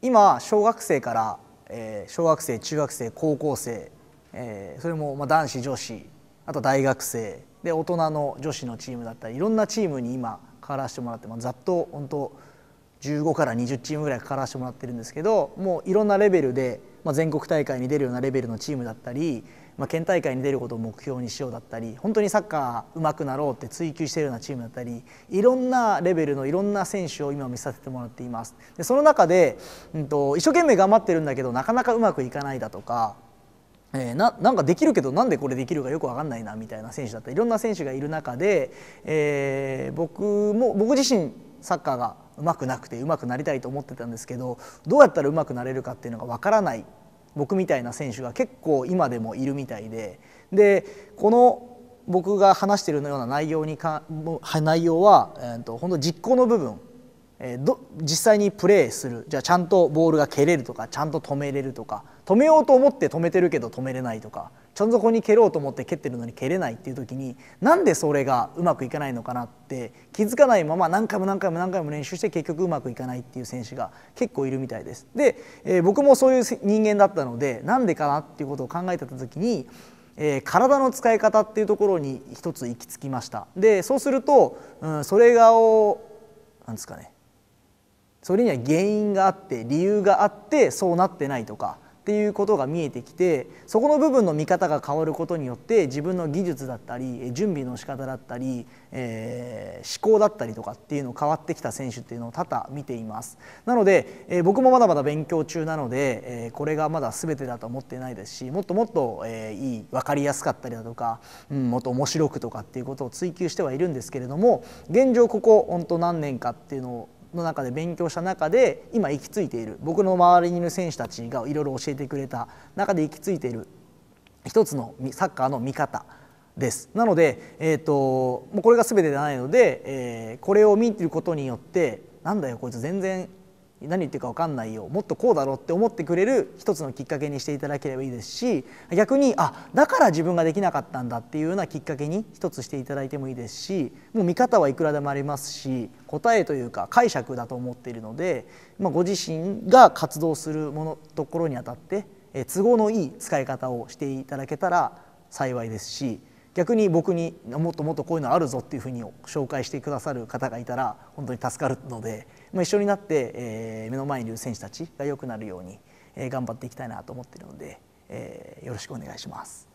今小学生から、えー、小学生中学生高校生、えー、それもまあ男子女子あと大学生で大人の女子のチームだったりいろんなチームに今変わらせてもらって、まあ、ざっと本当15から20チームぐらいかからせてもらってるんですけどもういろんなレベルで、まあ、全国大会に出るようなレベルのチームだったり、まあ、県大会に出ることを目標にしようだったり本当にサッカー上手くなろうって追求してるようなチームだったりいろんなレベルのいろんな選手を今見させてもらっています。でその中で、うんと、と一生懸命頑張ってるんだけどなかなかうまくいかないだとかえー、ななんかできるけどなんでこれできるかよく分かんないなみたいな選手だったりいろんな選手がいる中で、えー、僕も僕自身サッカーがうまくなくて上手くなりたいと思ってたんですけどどうやったらうまくなれるかっていうのがわからない僕みたいな選手が結構今でもいるみたいででこの僕が話しているような内容にか内容は、えーと、と本当実行の部分、えー、ど実際にプレーするじゃあちゃんとボールが蹴れるとかちゃんと止めれるとか止めようと思って止めてるけど止めれないとかちゃんこに蹴ろうと思って蹴ってるのに蹴れないっていう時になんでそれがうまくいかないのかなって気づかないまま何回も何回も何回も練習して結局うまくいかないっていう選手が結構いるみたいです。で、えー、僕もそういう人間だったのでなんでかなっていうことを考えてた時に、えー、体の使い方っていうところに一つ行き着きました。でそうすると、うん、それがをなんですかねそれには原因があって理由があってそうなってないとか。っていうことが見えてきてそこの部分の見方が変わることによって自分の技術だったり準備の仕方だったり、えー、思考だったりとかっていうの変わってきた選手っていうのを多々見ていますなので、えー、僕もまだまだ勉強中なので、えー、これがまだ全てだと思ってないですしもっともっと、えー、いい分かりやすかったりだとか、うん、もっと面白くとかっていうことを追求してはいるんですけれども現状ここ本当何年かっていうのをの中で勉強した中で今行き着いている僕の周りにいる選手たちがいろいろ教えてくれた中で行き着いている一つのサッカーの見方ですなので、えーと、もうこれが全てではないので、えー、これを見ていることによってなんだよこいつ全然何言ってるか分かんないよもっとこうだろうって思ってくれる一つのきっかけにしていただければいいですし逆にあだから自分ができなかったんだっていうようなきっかけに一つしていただいてもいいですしもう見方はいくらでもありますし答えというか解釈だと思っているので、まあ、ご自身が活動するものところにあたって都合のいい使い方をしていただけたら幸いですし逆に僕にもっともっとこういうのあるぞっていうふうに紹介してくださる方がいたら本当に助かるので、まあ、一緒になって、えー、目の前にいる選手たちが良くなるように、えー、頑張っていきたいなと思っているので、えー、よろしくお願いします。